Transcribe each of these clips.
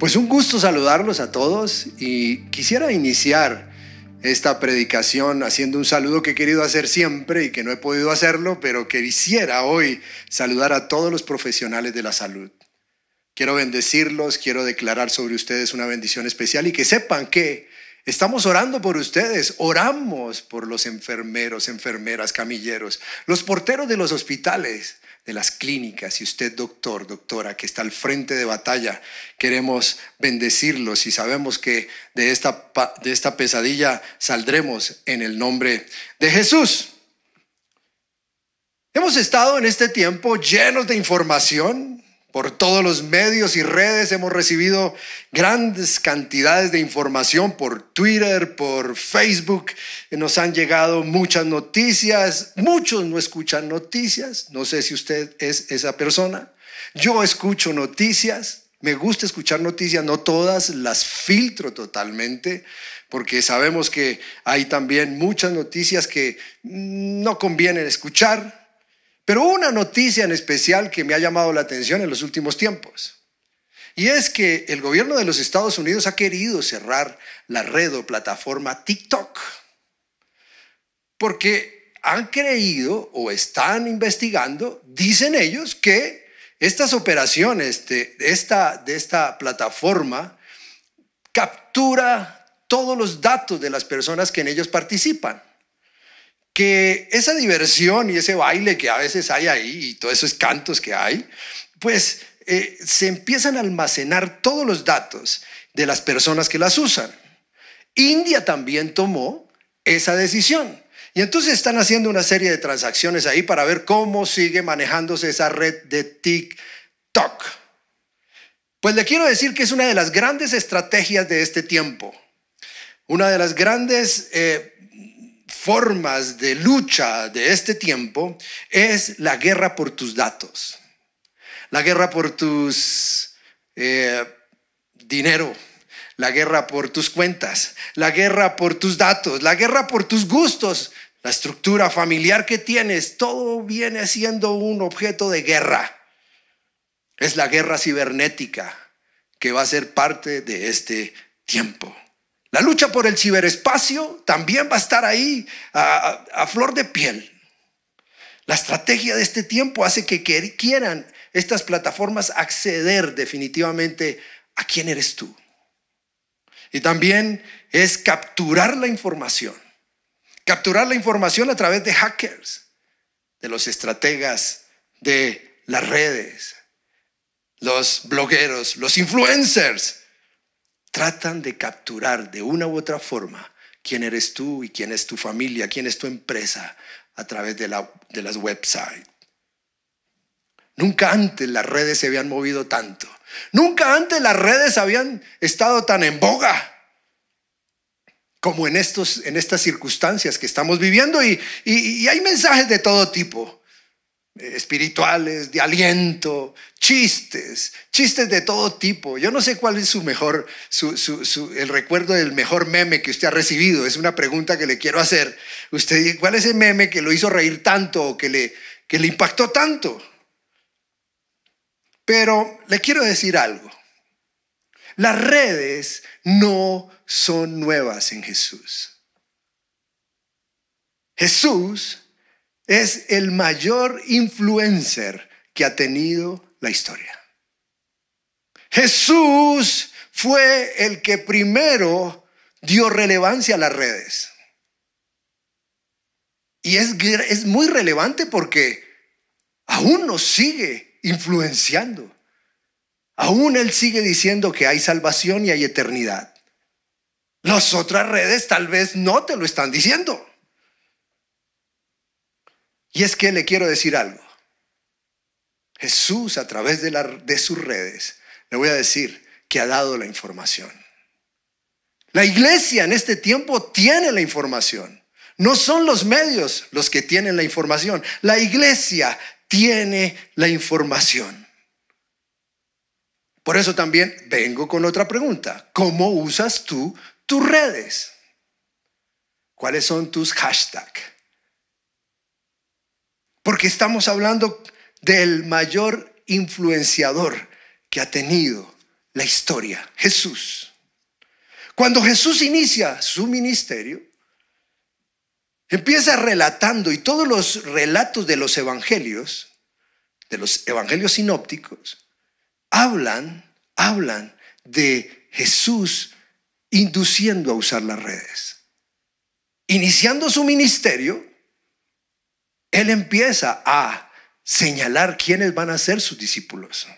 Pues un gusto saludarlos a todos y quisiera iniciar esta predicación haciendo un saludo que he querido hacer siempre y que no he podido hacerlo, pero que quisiera hoy saludar a todos los profesionales de la salud. Quiero bendecirlos, quiero declarar sobre ustedes una bendición especial y que sepan que Estamos orando por ustedes, oramos por los enfermeros, enfermeras, camilleros, los porteros de los hospitales, de las clínicas y usted doctor, doctora, que está al frente de batalla, queremos bendecirlos y sabemos que de esta, de esta pesadilla saldremos en el nombre de Jesús. Hemos estado en este tiempo llenos de información, por todos los medios y redes hemos recibido grandes cantidades de información por Twitter, por Facebook. Nos han llegado muchas noticias. Muchos no escuchan noticias. No sé si usted es esa persona. Yo escucho noticias. Me gusta escuchar noticias, no todas, las filtro totalmente, porque sabemos que hay también muchas noticias que no convienen escuchar, pero una noticia en especial que me ha llamado la atención en los últimos tiempos. Y es que el gobierno de los Estados Unidos ha querido cerrar la red o plataforma TikTok. Porque han creído o están investigando, dicen ellos, que estas operaciones de esta, de esta plataforma captura todos los datos de las personas que en ellos participan que esa diversión y ese baile que a veces hay ahí y todos esos cantos que hay, pues eh, se empiezan a almacenar todos los datos de las personas que las usan. India también tomó esa decisión. Y entonces están haciendo una serie de transacciones ahí para ver cómo sigue manejándose esa red de TikTok. Pues le quiero decir que es una de las grandes estrategias de este tiempo, una de las grandes eh, formas de lucha de este tiempo es la guerra por tus datos, la guerra por tus eh, dinero, la guerra por tus cuentas, la guerra por tus datos, la guerra por tus gustos, la estructura familiar que tienes, todo viene siendo un objeto de guerra. Es la guerra cibernética que va a ser parte de este tiempo. La lucha por el ciberespacio también va a estar ahí a, flor de piel. La estrategia de este tiempo hace que quieran estas plataformas acceder definitivamente a quién eres tú. Y también es capturar la información. Capturar la información a través de hackers, de los estrategas, de las redes, los blogueros, los influencers, tratan de capturar de una u otra forma quién eres tú y quién es tu familia, quién es tu empresa a través de, las websites. Nunca antes las redes se habían movido tanto. Nunca antes las redes habían estado tan en boga como en, estos, en estas circunstancias que estamos viviendo. y hay mensajes de todo tipo, eh, espirituales, de aliento, chistes, chistes de todo tipo. Yo no sé cuál es su mejor, el recuerdo del mejor meme que usted ha recibido. Es una pregunta que le quiero hacer. Usted ¿cuál es el meme que lo hizo reír tanto o que le, que le impactó tanto? Pero le quiero decir algo. Las redes no son nuevas en Jesús. Jesús es el mayor influencer que ha tenido la historia. Jesús fue el que primero dio relevancia a las redes. Y es, es muy relevante porque aún nos sigue influenciando. Aún Él sigue diciendo que hay salvación y hay eternidad. Las otras redes tal vez no te lo están diciendo. Y es que le quiero decir algo. Jesús a través de, sus redes, le voy a decir que ha dado la información. La iglesia en este tiempo tiene la información. No son los medios los que tienen la información. La iglesia tiene la información. Por eso también vengo con otra pregunta. ¿Cómo usas tú tus redes? ¿Cuáles son tus hashtags? Porque estamos hablando del mayor influenciador que ha tenido la historia, Jesús. Cuando Jesús inicia su ministerio, empieza relatando y todos los relatos de los evangelios, de los evangelios sinópticos, hablan, hablan de Jesús induciendo a usar las redes. Iniciando su ministerio, él empieza a señalar quiénes van a ser sus discípulos.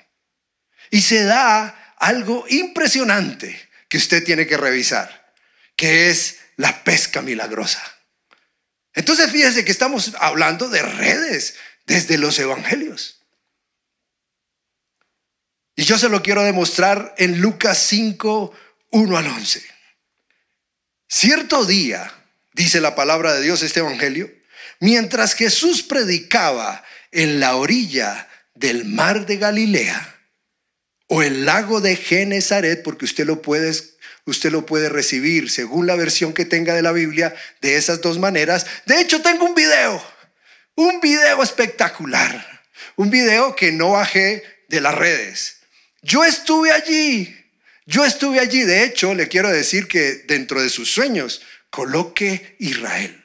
Y se da algo impresionante que usted tiene que revisar, que es la pesca milagrosa. Entonces fíjese que estamos hablando de redes desde los evangelios. Y yo se lo quiero demostrar en Lucas 5, 1 al 11. Cierto día, dice la palabra de Dios este evangelio, mientras Jesús predicaba en la orilla del mar de Galilea o el lago de Genezaret, porque usted lo puede usted lo puede recibir según la versión que tenga de la Biblia de esas dos maneras. De hecho, tengo un video, un video espectacular, un video que no bajé de las redes. Yo estuve allí, yo estuve allí. De hecho, le quiero decir que dentro de sus sueños coloque Israel.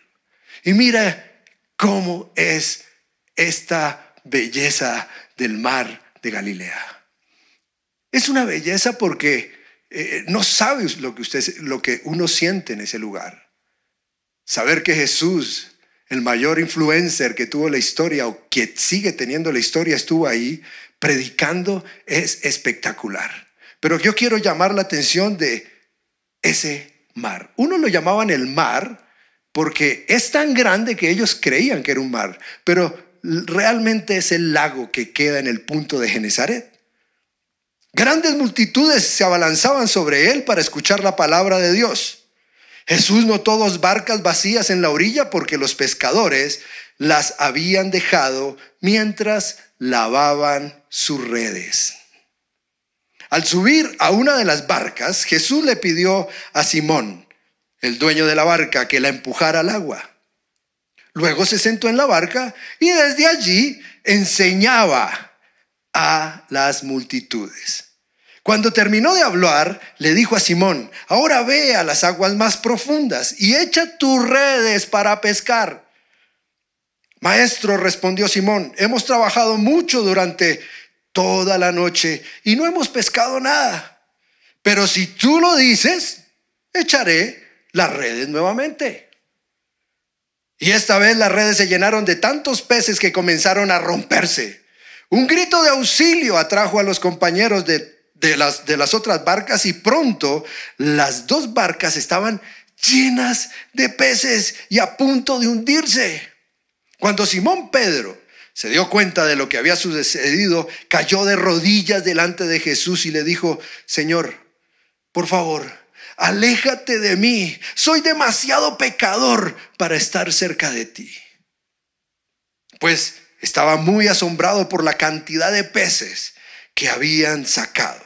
Y mira cómo es esta belleza del mar de Galilea. Es una belleza porque eh, no sabes lo que, lo que uno siente en ese lugar. Saber que Jesús, el mayor influencer que tuvo la historia o que sigue teniendo la historia, estuvo ahí predicando es espectacular. Pero yo quiero llamar la atención de ese mar. Uno lo llamaban el mar porque es tan grande que ellos creían que era un mar, pero realmente es el lago que queda en el punto de Genezaret. Grandes multitudes se abalanzaban sobre él para escuchar la palabra de Dios. Jesús notó dos barcas vacías en la orilla porque los pescadores las habían dejado mientras lavaban sus redes. Al subir a una de las barcas, Jesús le pidió a Simón, el dueño de la barca, que la empujara al agua. Luego se sentó en la barca y desde allí enseñaba a las multitudes. Cuando terminó de hablar, le dijo a Simón, ahora ve a las aguas más profundas y echa tus redes para pescar. Maestro, respondió Simón, hemos trabajado mucho durante toda la noche y no hemos pescado nada. Pero si tú lo dices, echaré las redes nuevamente. Y esta vez las redes se llenaron de tantos peces que comenzaron a romperse. Un grito de auxilio atrajo a los compañeros de, las, de las otras barcas y pronto las dos barcas estaban llenas de peces y a punto de hundirse. Cuando Simón Pedro se dio cuenta de lo que había sucedido, cayó de rodillas delante de Jesús y le dijo, Señor, por favor, aléjate de mí, soy demasiado pecador para estar cerca de ti. Pues estaba muy asombrado por la cantidad de peces que habían sacado.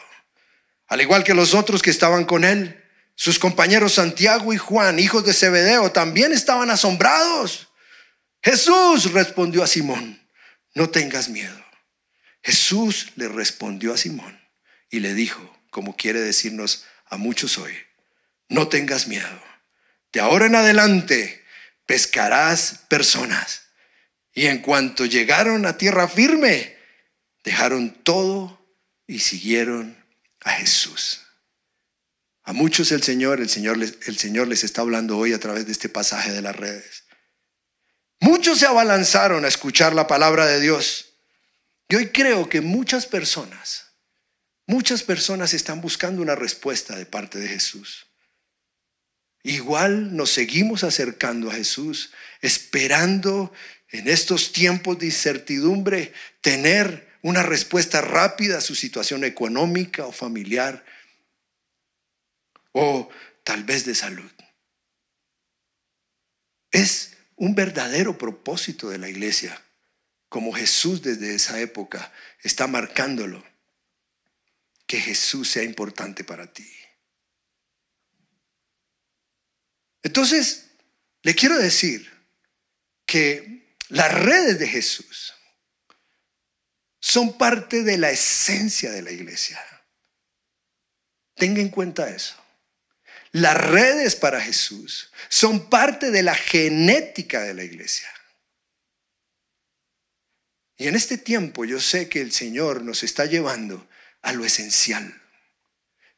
Al igual que los otros que estaban con él, sus compañeros Santiago y Juan, hijos de Zebedeo, también estaban asombrados. Jesús respondió a Simón, no tengas miedo. Jesús le respondió a Simón y le dijo, como quiere decirnos a muchos hoy, no tengas miedo. De ahora en adelante pescarás personas. Y en cuanto llegaron a tierra firme, dejaron todo y siguieron a Jesús. A muchos el Señor, el Señor, les, el Señor les está hablando hoy a través de este pasaje de las redes. Muchos se abalanzaron a escuchar la palabra de Dios. Y hoy creo que muchas personas, muchas personas están buscando una respuesta de parte de Jesús. Igual nos seguimos acercando a Jesús, esperando en estos tiempos de incertidumbre tener una respuesta rápida a su situación económica o familiar o tal vez de salud. Es un verdadero propósito de la iglesia, como Jesús desde esa época está marcándolo, que Jesús sea importante para ti. Entonces, le quiero decir que las redes de Jesús son parte de la esencia de la iglesia. Tenga en cuenta eso. Las redes para Jesús son parte de la genética de la iglesia. Y en este tiempo yo sé que el Señor nos está llevando a lo esencial.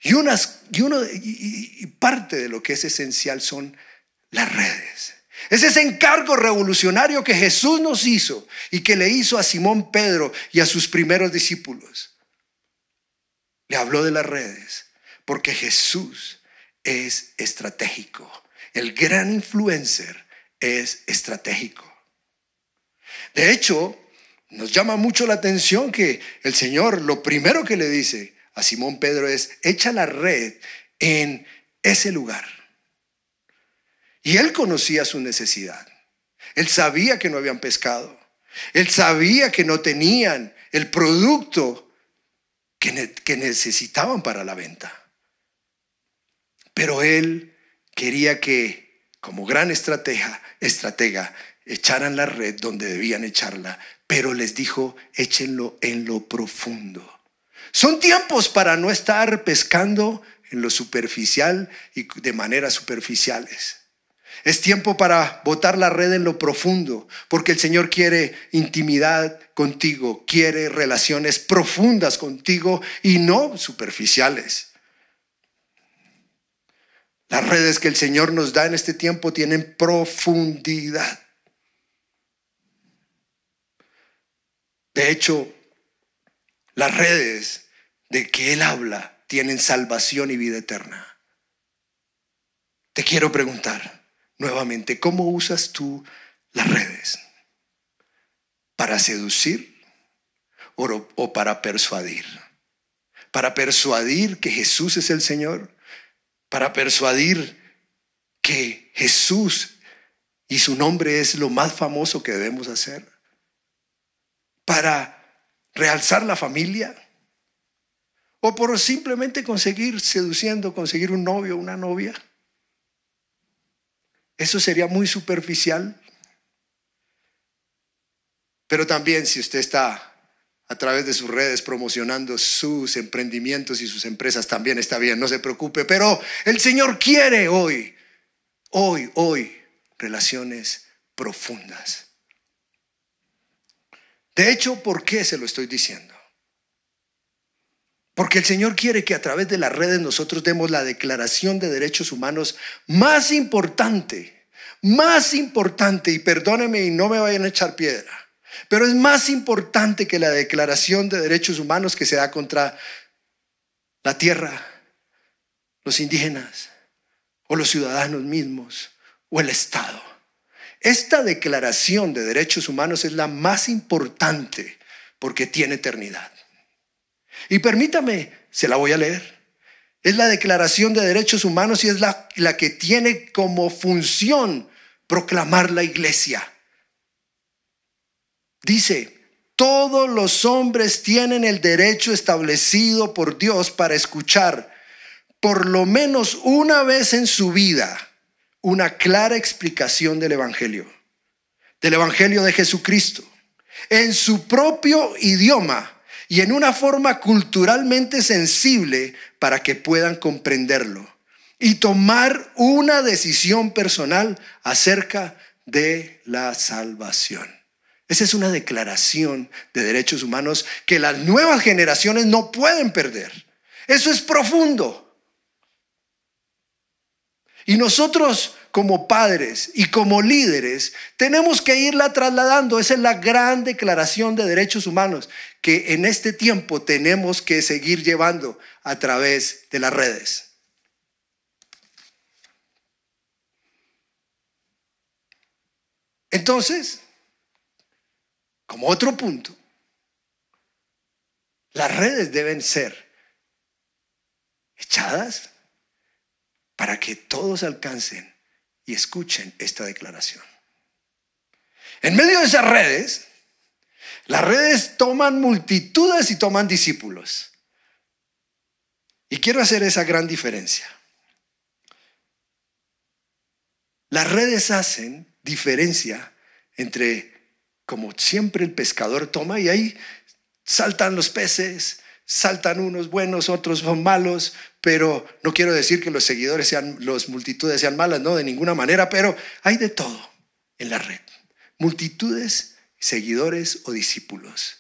Y, unas, y, uno, y, parte de lo que es esencial son las redes. Es ese encargo revolucionario que Jesús nos hizo y que le hizo a Simón Pedro y a sus primeros discípulos. Le habló de las redes, porque Jesús es estratégico. El gran influencer es estratégico. De hecho, nos llama mucho la atención que el Señor lo primero que le dice a Simón Pedro es, echa la red en ese lugar. Y él conocía su necesidad. Él sabía que no habían pescado. Él sabía que no tenían el producto que, necesitaban para la venta. Pero él quería que, como gran estratega, estratega, echaran la red donde debían echarla, pero les dijo, échenlo en lo profundo. Son tiempos para no estar pescando en lo superficial y de maneras superficiales. Es tiempo para botar la red en lo profundo, porque el Señor quiere intimidad contigo, quiere relaciones profundas contigo y no superficiales. Las redes que el Señor nos da en este tiempo tienen profundidad. De hecho, las redes de que Él habla tienen salvación y vida eterna. Te quiero preguntar nuevamente, ¿cómo usas tú las redes? ¿Para seducir o, para persuadir? ¿Para persuadir que Jesús es el Señor? ¿Para persuadir que Jesús y su nombre es lo más famoso que debemos hacer? ¿Para realzar la familia? O por simplemente conseguir, seduciendo, conseguir un novio, una novia. Eso sería muy superficial. Pero también si usted está a través de sus redes promocionando sus emprendimientos y sus empresas, también está bien, no se preocupe. Pero el Señor quiere hoy, hoy, hoy, relaciones profundas. De hecho, ¿por qué se lo estoy diciendo? Porque el Señor quiere que a través de las redes nosotros demos la declaración de derechos humanos más importante, más importante, y perdóneme y no me vayan a echar piedra, pero es más importante que la declaración de derechos humanos que se da contra la tierra, los indígenas o los ciudadanos mismos o el Estado. Esta declaración de derechos humanos es la más importante porque tiene eternidad. Y permítame, se la voy a leer. Es la Declaración de Derechos Humanos y es la, la que tiene como función proclamar la iglesia. Dice, todos los hombres tienen el derecho establecido por Dios para escuchar por lo menos una vez en su vida una clara explicación del Evangelio, del Evangelio de Jesucristo, en su propio idioma y en una forma culturalmente sensible para que puedan comprenderlo y tomar una decisión personal acerca de la salvación. Esa es una declaración de derechos humanos que las nuevas generaciones no pueden perder. Eso es profundo. Y nosotros como padres y como líderes, tenemos que irla trasladando. Esa es la gran declaración de derechos humanos que en este tiempo tenemos que seguir llevando a través de las redes. Entonces, como otro punto, las redes deben ser echadas para que todos alcancen y escuchen esta declaración. En medio de esas redes, las redes toman multitudes y toman discípulos. Y quiero hacer esa gran diferencia. Las redes hacen diferencia entre, como siempre el pescador toma y ahí saltan los peces, saltan unos buenos, otros son malos, pero no quiero decir que los seguidores sean, las multitudes sean malas, no, de ninguna manera, pero hay de todo en la red. Multitudes, seguidores o discípulos.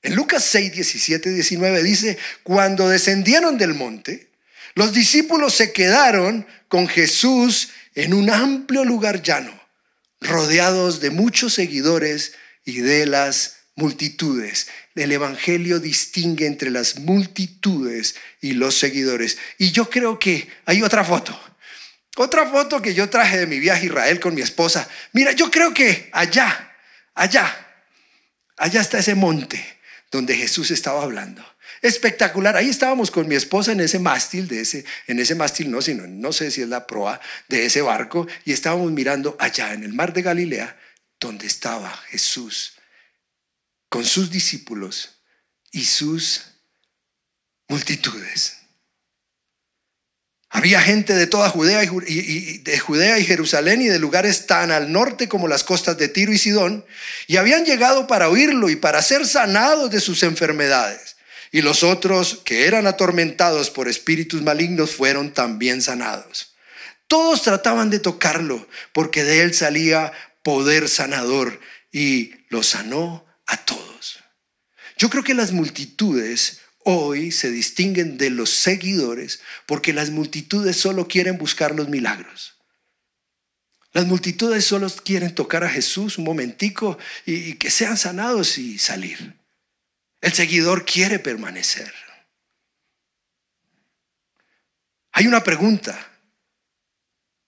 En Lucas 6, 17 19 dice, cuando descendieron del monte, los discípulos se quedaron con Jesús en un amplio lugar llano, rodeados de muchos seguidores y de las multitudes. El Evangelio distingue entre las multitudes y los seguidores. Y yo creo que hay otra foto. Otra foto que yo traje de mi viaje a Israel con mi esposa. Mira, yo creo que allá, allá, allá está ese monte donde Jesús estaba hablando. Espectacular. Ahí estábamos con mi esposa en ese mástil de ese, en ese mástil no, sino no sé si es la proa de ese barco y estábamos mirando allá en el mar de Galilea donde estaba Jesús con sus discípulos y sus multitudes. Había gente de toda Judea y, de Judea y Jerusalén y de lugares tan al norte como las costas de Tiro y Sidón, y habían llegado para oírlo y para ser sanados de sus enfermedades. Y los otros que eran atormentados por espíritus malignos fueron también sanados. Todos trataban de tocarlo, porque de él salía poder sanador, y lo sanó a todos. Yo creo que las multitudes hoy se distinguen de los seguidores porque las multitudes solo quieren buscar los milagros. Las multitudes solo quieren tocar a Jesús un momentico y, que sean sanados y salir. El seguidor quiere permanecer. Hay una pregunta.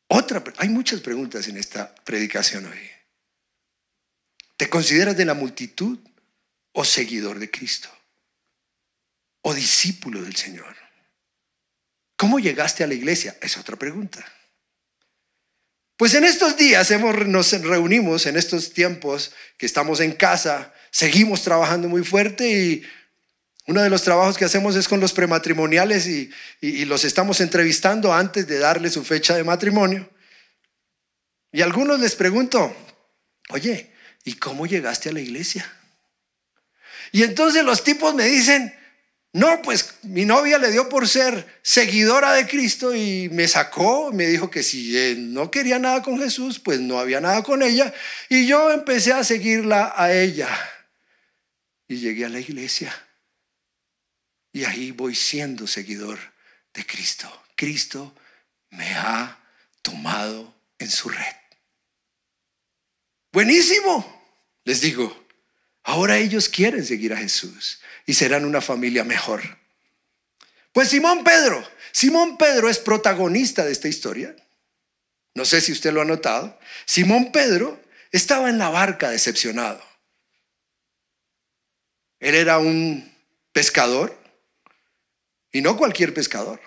Otra, hay muchas preguntas en esta predicación hoy. ¿Te consideras de la multitud o seguidor de Cristo? ¿O discípulo del Señor? ¿Cómo llegaste a la iglesia? Es otra pregunta. Pues en estos días hemos, nos reunimos, en estos tiempos que estamos en casa, seguimos trabajando muy fuerte y uno de los trabajos que hacemos es con los prematrimoniales y, los estamos entrevistando antes de darle su fecha de matrimonio. Y algunos les pregunto, oye, ¿y cómo llegaste a la iglesia? Y entonces los tipos me dicen, no, pues mi novia le dio por ser seguidora de Cristo y me sacó, me dijo que si eh, no quería nada con Jesús, pues no había nada con ella. Y yo empecé a seguirla a ella. Y llegué a la iglesia. Y ahí voy siendo seguidor de Cristo. Cristo me ha tomado en su red. Buenísimo, les digo. Ahora ellos quieren seguir a Jesús y serán una familia mejor. Pues Simón Pedro, Simón Pedro es protagonista de esta historia. No sé si usted lo ha notado. Simón Pedro estaba en la barca decepcionado. Él era un pescador y no cualquier pescador.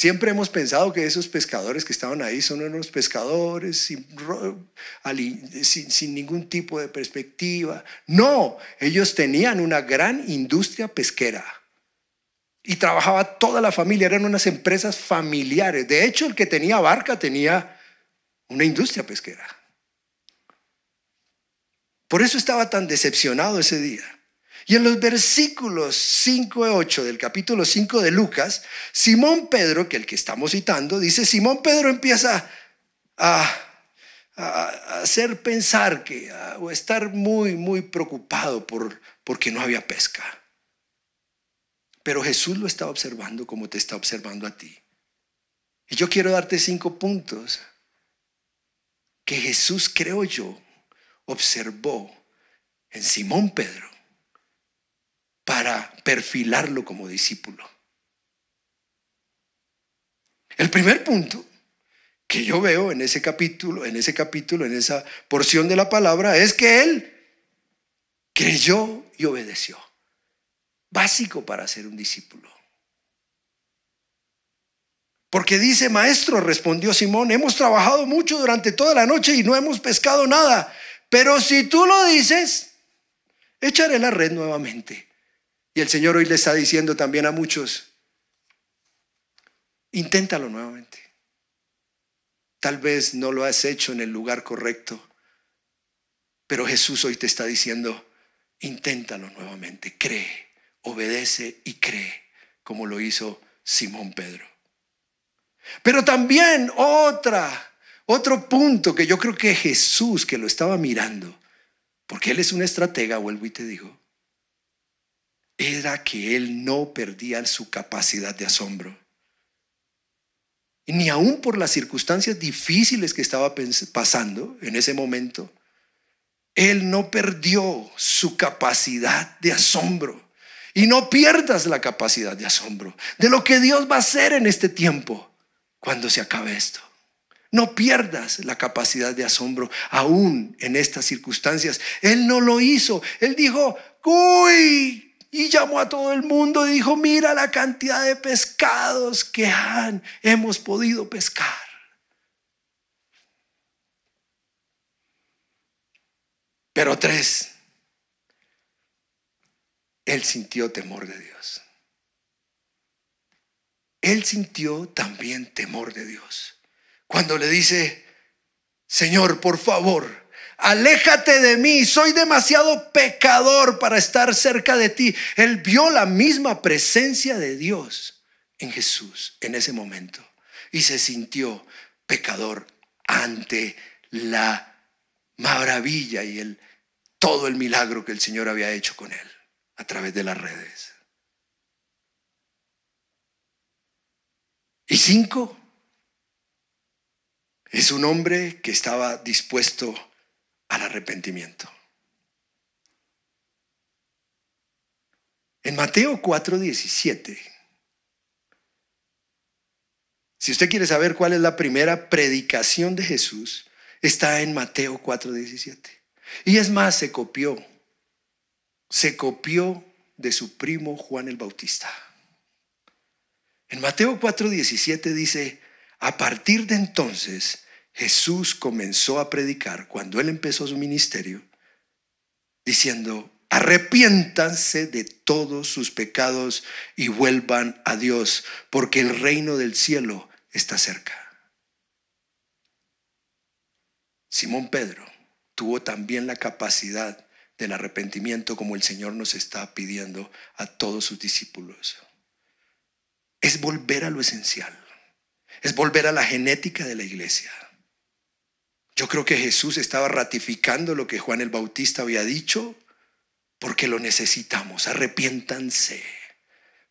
Siempre hemos pensado que esos pescadores que estaban ahí son unos pescadores sin, ningún tipo de perspectiva. No, ellos tenían una gran industria pesquera y trabajaba toda la familia, eran unas empresas familiares. De hecho, el que tenía barca tenía una industria pesquera. Por eso estaba tan decepcionado ese día. Y en los versículos 5 y 8 del capítulo 5 de Lucas, Simón Pedro, que el que estamos citando, dice, Simón Pedro empieza a, hacer pensar que, o estar muy, muy preocupado por, porque no había pesca. Pero Jesús lo está observando como te está observando a ti. Y yo quiero darte cinco puntos que Jesús, creo yo, observó en Simón Pedro para perfilarlo como discípulo. El primer punto que yo veo en ese capítulo, en ese capítulo, en esa porción de la palabra, es que él creyó y obedeció. Básico para ser un discípulo. Porque dice, maestro, respondió Simón, hemos trabajado mucho durante toda la noche y no hemos pescado nada, pero si tú lo dices, echaré la red nuevamente. Y el Señor hoy le está diciendo también a muchos, inténtalo nuevamente. Tal vez no lo has hecho en el lugar correcto, pero Jesús hoy te está diciendo, inténtalo nuevamente, cree, obedece y cree, como lo hizo Simón Pedro. Pero también otra, otro punto que yo creo que Jesús que lo estaba mirando, porque él es un estratega, vuelvo y te digo, era que él no perdía su capacidad de asombro. ni aún por las circunstancias difíciles que estaba pasando en ese momento, él no perdió su capacidad de asombro. Y no pierdas la capacidad de asombro de lo que Dios va a hacer en este tiempo cuando se acabe esto. No pierdas la capacidad de asombro aún en estas circunstancias. Él no lo hizo. Él dijo, uy, y llamó a todo el mundo y dijo, mira la cantidad de pescados que han, hemos podido pescar. Pero tres, él sintió temor de Dios. Él sintió también temor de Dios. Cuando le dice, Señor, por favor, aléjate de mí, soy demasiado pecador para estar cerca de ti. Él vio la misma presencia de Dios en Jesús en ese momento y se sintió pecador ante la maravilla y el, todo el milagro que el Señor había hecho con él a través de las redes. Y cinco, es un hombre que estaba dispuesto al arrepentimiento. En Mateo 4:17, si usted quiere saber cuál es la primera predicación de Jesús, está en Mateo 4:17. Y es más, se copió, se copió de su primo Juan el Bautista. En Mateo 4:17 dice, a partir de entonces, Jesús comenzó a predicar cuando él empezó su ministerio, diciendo, arrepiéntanse de todos sus pecados y vuelvan a Dios, porque el reino del cielo está cerca. Simón Pedro tuvo también la capacidad del arrepentimiento como el Señor nos está pidiendo a todos sus discípulos. Es volver a lo esencial, es volver a la genética de la iglesia yo creo que Jesús estaba ratificando lo que Juan el Bautista había dicho, porque lo necesitamos. Arrepiéntanse,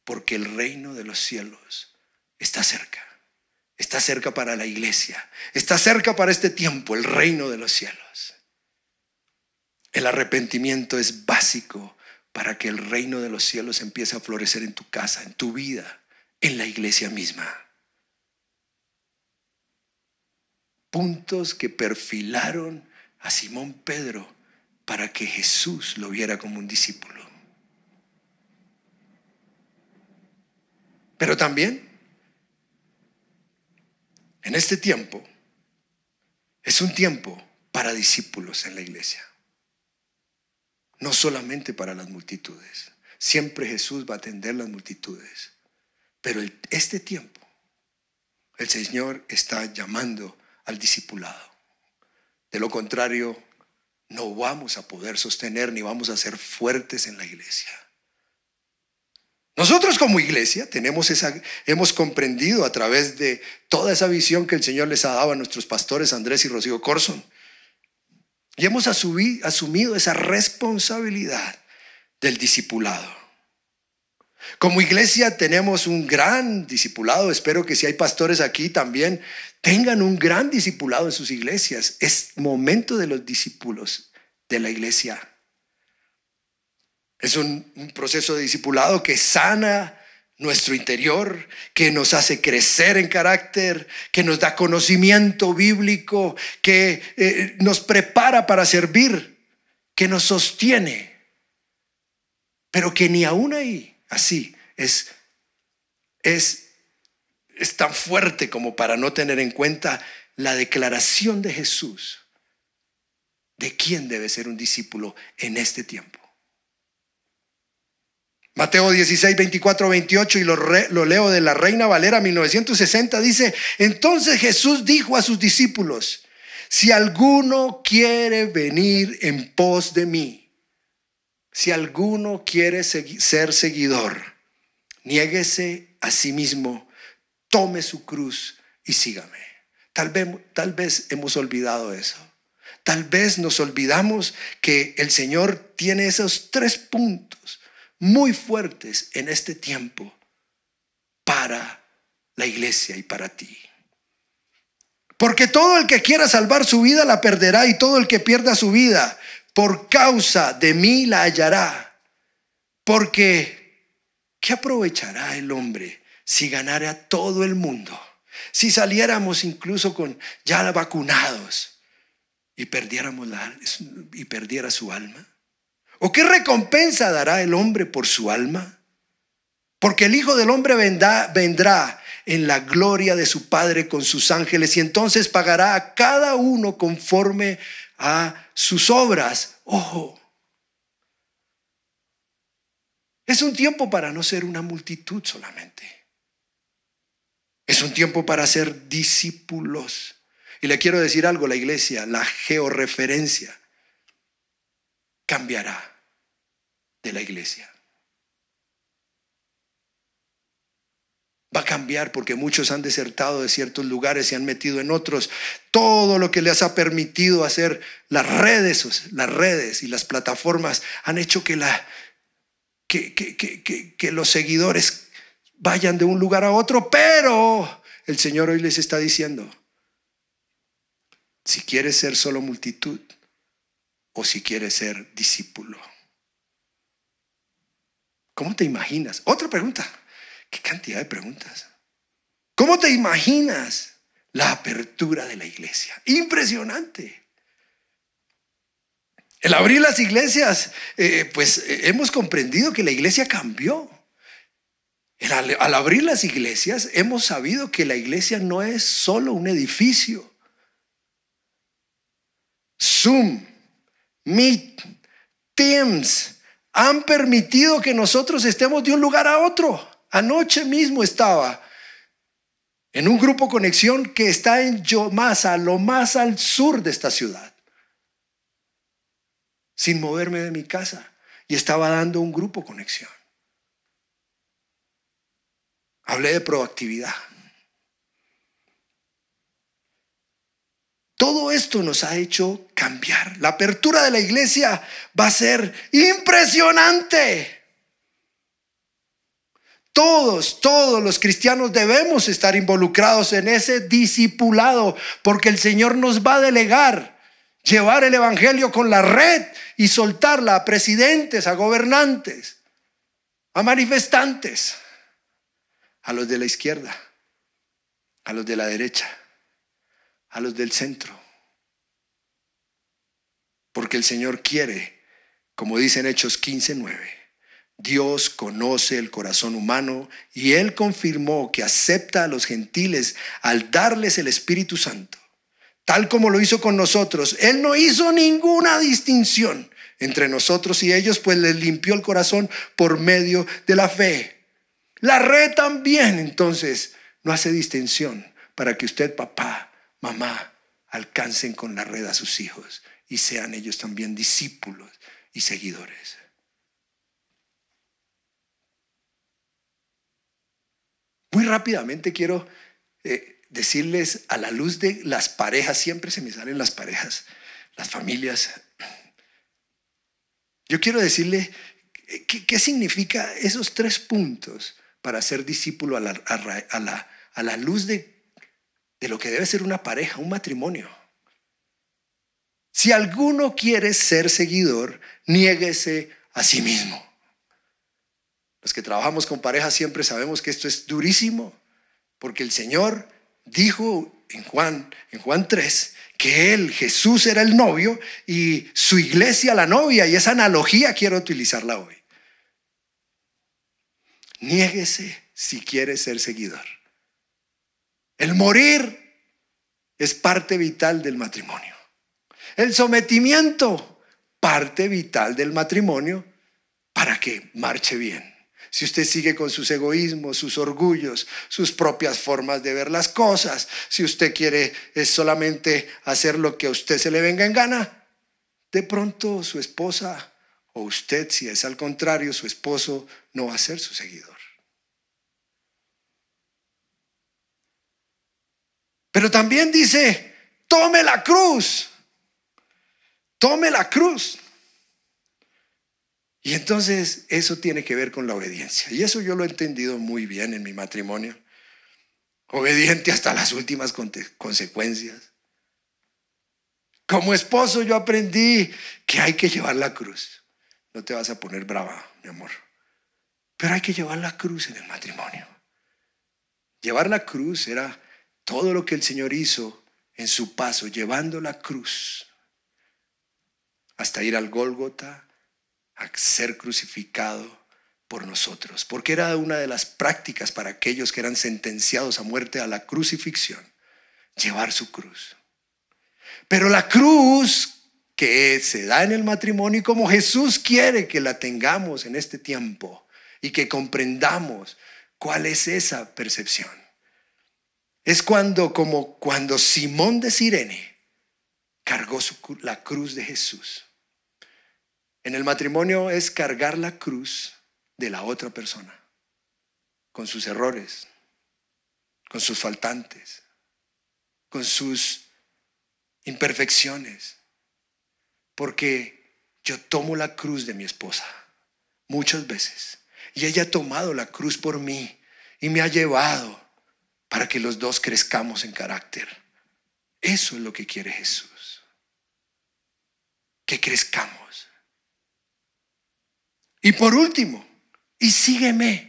porque el reino de los cielos está cerca. Está cerca para la iglesia. Está cerca para este tiempo, el reino de los cielos. El arrepentimiento es básico para que el reino de los cielos empiece a florecer en tu casa, en tu vida, en la iglesia misma. puntos que perfilaron a Simón Pedro para que Jesús lo viera como un discípulo. Pero también, en este tiempo, es un tiempo para discípulos en la iglesia, no solamente para las multitudes. Siempre Jesús va a atender las multitudes, pero este tiempo el Señor está llamando al discipulado. De lo contrario, no vamos a poder sostener ni vamos a ser fuertes en la iglesia. Nosotros como iglesia tenemos esa, hemos comprendido a través de toda esa visión que el Señor les ha dado a nuestros pastores Andrés y Rocío Corson. Y hemos asumido esa responsabilidad del discipulado. Como iglesia tenemos un gran discipulado. Espero que si hay pastores aquí también tengan un gran discipulado en sus iglesias. Es momento de los discípulos de la iglesia. Es un, proceso de discipulado que sana nuestro interior, que nos hace crecer en carácter, que nos da conocimiento bíblico, que eh, nos prepara para servir, que nos sostiene, pero que ni aún ahí así, es, es, tan fuerte como para no tener en cuenta la declaración de Jesús de quién debe ser un discípulo en este tiempo. Mateo 16, 24, 28 y lo, lo leo de la Reina Valera 1960 dice, entonces Jesús dijo a sus discípulos, si alguno quiere venir en pos de mí, si alguno quiere ser seguidor, niéguese a sí mismo, tome su cruz y sígame. Tal vez, tal vez hemos olvidado eso. Tal vez nos olvidamos que el Señor tiene esos tres puntos muy fuertes en este tiempo para la iglesia y para ti. Porque todo el que quiera salvar su vida la perderá y todo el que pierda su vida por causa de mí la hallará, porque ¿qué aprovechará el hombre si ganara a todo el mundo? Si saliéramos incluso con ya vacunados y perdiéramos la, y perdiera su alma. ¿O qué recompensa dará el hombre por su alma? Porque el Hijo del Hombre vendrá, vendrá en la gloria de su Padre con sus ángeles y entonces pagará a cada uno conforme a sus obras. Ojo. Es un tiempo para no ser una multitud solamente. Es un tiempo para ser discípulos. Y le quiero decir algo, la iglesia, la georreferencia cambiará de la iglesia. va a cambiar porque muchos han desertado de ciertos lugares y han metido en otros. Todo lo que les ha permitido hacer las redes, las redes y las plataformas han hecho que, que, que los seguidores vayan de un lugar a otro, pero el Señor hoy les está diciendo, si quieres ser solo multitud o si quieres ser discípulo. ¿Cómo te imaginas? Otra pregunta. Qué cantidad de preguntas. ¿Cómo te imaginas la apertura de la iglesia? Impresionante. El abrir las iglesias, eh, pues eh, hemos comprendido que la iglesia cambió. al, al abrir las iglesias, hemos sabido que la iglesia no es solo un edificio. Zoom, Meet, Teams han permitido que nosotros estemos de un lugar a otro. Anoche mismo estaba en un grupo conexión que está en Yomasa, lo más al sur de esta ciudad, sin moverme de mi casa. Y estaba dando un grupo conexión. Hablé de proactividad. Todo esto nos ha hecho cambiar. La apertura de la iglesia va a ser impresionante. Todos, todos los cristianos debemos estar involucrados en ese discipulado porque el Señor nos va a delegar llevar el Evangelio con la red y soltarla a presidentes, a gobernantes, a manifestantes, a los de la izquierda, a los de la derecha, a los del centro. Porque el Señor quiere, como dice en Hechos 15, nueve. Dios conoce el corazón humano y Él confirmó que acepta a los gentiles al darles el Espíritu Santo. Tal como lo hizo con nosotros, Él no hizo ninguna distinción entre nosotros y ellos, pues les limpió el corazón por medio de la fe. La red también, entonces, no hace distinción para que usted, papá, mamá, alcancen con la red a sus hijos y sean ellos también discípulos y seguidores. Muy rápidamente quiero eh, decirles a la luz de las parejas, siempre se me salen las parejas, las familias. Yo quiero decirles eh, qué, significa esos tres puntos para ser discípulo a la, luz de, de lo que debe ser una pareja, un matrimonio. Si alguno quiere ser seguidor, niéguese a sí mismo. Los que trabajamos con parejas siempre sabemos que esto es durísimo, porque el Señor dijo en Juan, en Juan 3, que él, Jesús, era el novio y su iglesia la novia, y esa analogía quiero utilizarla hoy. Niéguese si quiere ser seguidor. El morir es parte vital del matrimonio. El sometimiento, parte vital del matrimonio para que marche bien. Si usted sigue con sus egoísmos, sus orgullos, sus propias formas de ver las cosas, si usted quiere solamente hacer lo que a usted se le venga en gana, de pronto su esposa o usted, si es al contrario, su esposo no va a ser su seguidor. Pero también dice, tome la cruz, tome la cruz. Y entonces eso tiene que ver con la obediencia. Y eso yo lo he entendido muy bien en mi matrimonio. Obediente hasta las últimas consecuencias. Como esposo yo aprendí que hay que llevar la cruz. No te vas a poner brava, mi amor. Pero hay que llevar la cruz en el matrimonio. Llevar la cruz era todo lo que el Señor hizo en su paso, llevando la cruz hasta ir al Gólgota, a ser crucificado por nosotros, porque era una de las prácticas para aquellos que eran sentenciados a muerte a la crucifixión, llevar su cruz. Pero la cruz que se da en el matrimonio y como Jesús quiere que la tengamos en este tiempo y que comprendamos cuál es esa percepción. Es cuando como cuando Simón de Sirene cargó la cruz de Jesús en el matrimonio es cargar la cruz de la otra persona, con sus errores, con sus faltantes, con sus imperfecciones, porque yo tomo la cruz de mi esposa muchas veces y ella ha tomado la cruz por mí y me ha llevado para que los dos crezcamos en carácter. Eso es lo que quiere Jesús, que crezcamos. Y por último, y sígueme.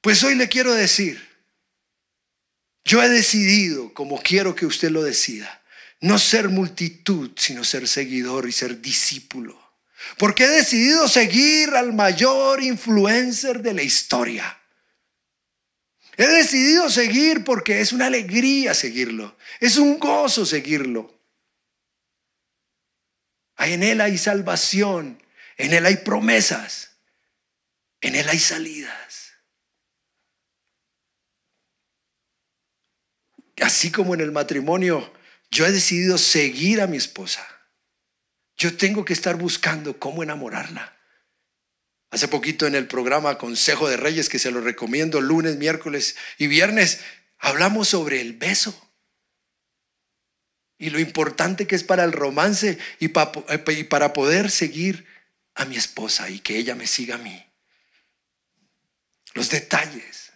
Pues hoy le quiero decir, yo he decidido como quiero que usted lo decida, no ser multitud, sino ser seguidor y ser discípulo. Porque he decidido seguir al mayor influencer de la historia. He decidido seguir porque es una alegría seguirlo, es un gozo seguirlo. En él hay salvación, en Él hay promesas. En Él hay salidas. Así como en el matrimonio, yo he decidido seguir a mi esposa. Yo tengo que estar buscando cómo enamorarla. Hace poquito en el programa Consejo de Reyes, que se lo recomiendo lunes, miércoles y viernes, hablamos sobre el beso y lo importante que es para el romance y eh, para poder seguir a mi esposa y que ella me siga a mí. Los detalles.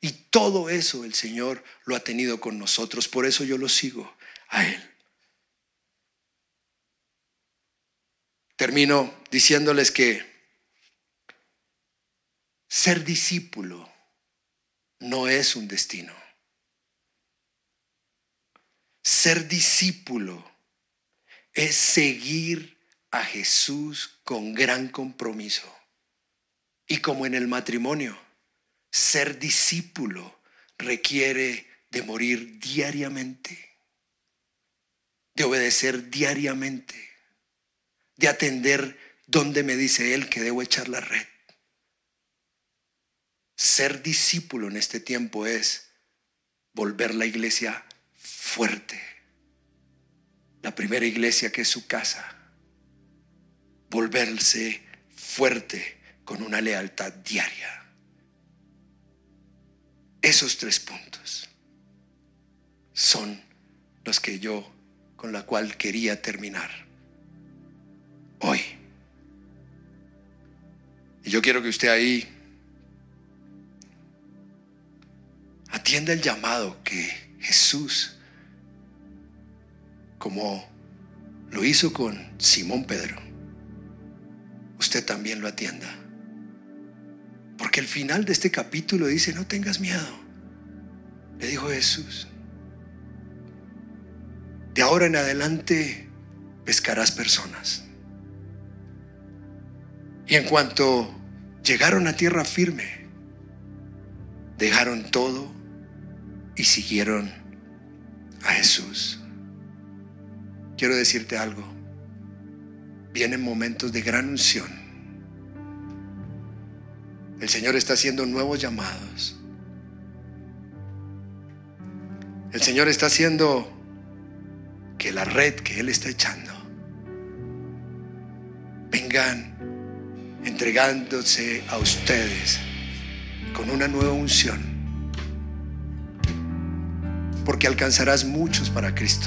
Y todo eso el Señor lo ha tenido con nosotros. Por eso yo lo sigo a Él. Termino diciéndoles que ser discípulo no es un destino. Ser discípulo es seguir a Jesús con gran compromiso. Y como en el matrimonio, ser discípulo requiere de morir diariamente, de obedecer diariamente, de atender donde me dice Él que debo echar la red. Ser discípulo en este tiempo es volver la iglesia fuerte, la primera iglesia que es su casa volverse fuerte con una lealtad diaria. Esos tres puntos son los que yo con la cual quería terminar hoy. Y yo quiero que usted ahí atienda el llamado que Jesús, como lo hizo con Simón Pedro, también lo atienda. Porque el final de este capítulo dice, no tengas miedo, le dijo Jesús. De ahora en adelante pescarás personas. Y en cuanto llegaron a tierra firme, dejaron todo y siguieron a Jesús. Quiero decirte algo, vienen momentos de gran unción el Señor está haciendo nuevos llamados. El Señor está haciendo que la red que Él está echando vengan entregándose a ustedes con una nueva unción. Porque alcanzarás muchos para Cristo.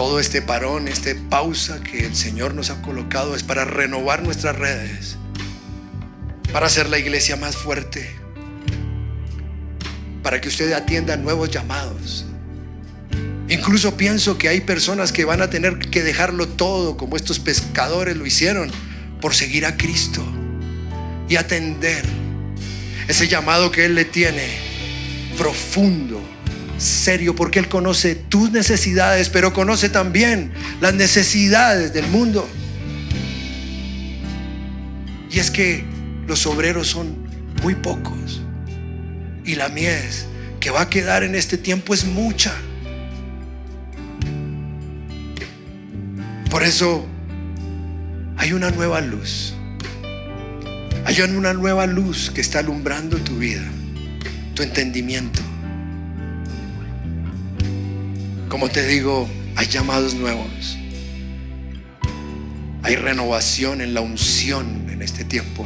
todo este parón, esta pausa que el Señor nos ha colocado es para renovar nuestras redes, para hacer la iglesia más fuerte, para que usted atienda nuevos llamados. Incluso pienso que hay personas que van a tener que dejarlo todo, como estos pescadores lo hicieron, por seguir a Cristo y atender ese llamado que Él le tiene profundo serio porque Él conoce tus necesidades, pero conoce también las necesidades del mundo. Y es que los obreros son muy pocos y la mies que va a quedar en este tiempo es mucha. Por eso hay una nueva luz. Hay una nueva luz que está alumbrando tu vida, tu entendimiento. Como te digo, hay llamados nuevos. Hay renovación en la unción en este tiempo.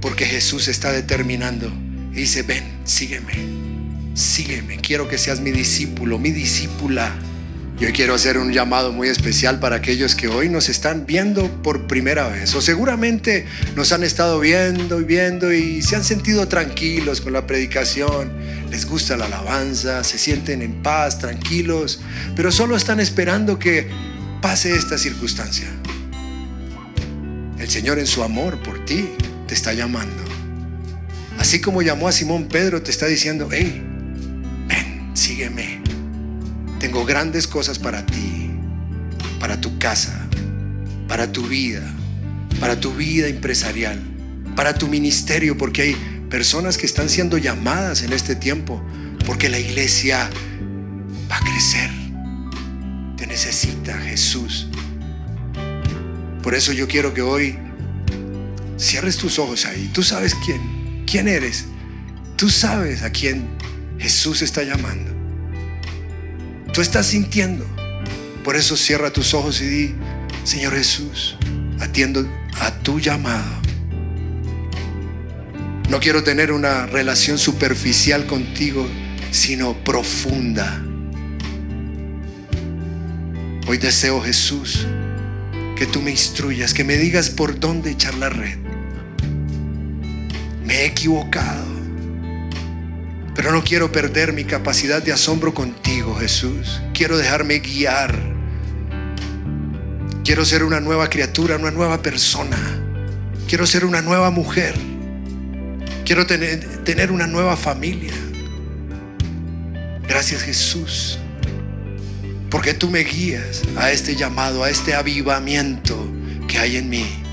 Porque Jesús está determinando y dice, ven, sígueme, sígueme, quiero que seas mi discípulo, mi discípula. Yo quiero hacer un llamado muy especial para aquellos que hoy nos están viendo por primera vez o seguramente nos han estado viendo y viendo y se han sentido tranquilos con la predicación, les gusta la alabanza, se sienten en paz, tranquilos, pero solo están esperando que pase esta circunstancia. El Señor en su amor por ti te está llamando. Así como llamó a Simón Pedro, te está diciendo, hey, ven, sígueme. Tengo grandes cosas para ti, para tu casa, para tu vida, para tu vida empresarial, para tu ministerio, porque hay personas que están siendo llamadas en este tiempo, porque la iglesia va a crecer. Te necesita Jesús. Por eso yo quiero que hoy cierres tus ojos ahí. Tú sabes quién, quién eres. Tú sabes a quién Jesús está llamando tú estás sintiendo. Por eso cierra tus ojos y di, Señor Jesús, atiendo a tu llamado. No quiero tener una relación superficial contigo, sino profunda. Hoy deseo, Jesús, que tú me instruyas, que me digas por dónde echar la red. Me he equivocado. Pero no quiero perder mi capacidad de asombro contigo, Jesús. Quiero dejarme guiar. Quiero ser una nueva criatura, una nueva persona. Quiero ser una nueva mujer. Quiero tener, tener una nueva familia. Gracias Jesús, porque tú me guías a este llamado, a este avivamiento que hay en mí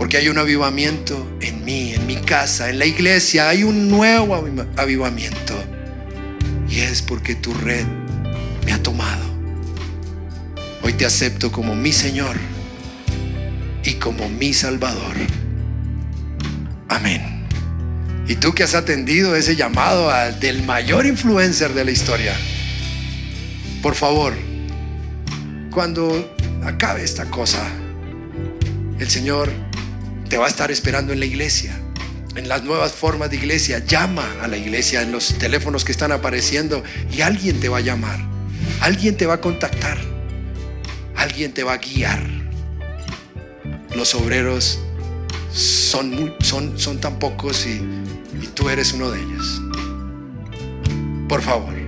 porque hay un avivamiento en mí, en mi casa, en la iglesia, hay un nuevo avivamiento. Y es porque tu red me ha tomado. Hoy te acepto como mi Señor y como mi Salvador. Amén. Y tú que has atendido ese llamado del mayor influencer de la historia, por favor, cuando acabe esta cosa, el Señor te va a estar esperando en la iglesia, en las nuevas formas de iglesia. Llama a la iglesia en los teléfonos que están apareciendo y alguien te va a llamar, alguien te va a contactar, alguien te va a guiar. Los obreros son, son, son tan pocos y tú eres uno de ellos. Por favor.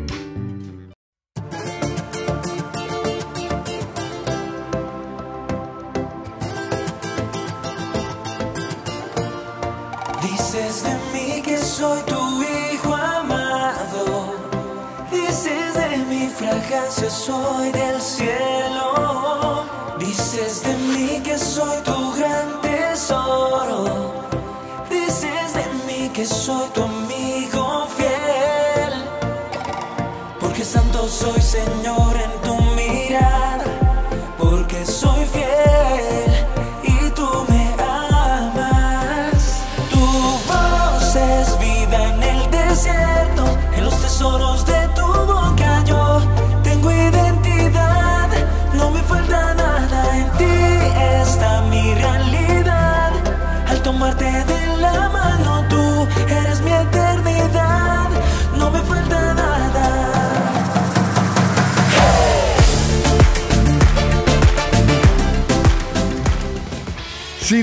Dices de mí que soy tu hijo amado. Dices de mi fragancia, soy del cielo. Dices de mí que soy tu gran tesoro. Dices de mí que soy tu amigo fiel. Porque santo soy Señor en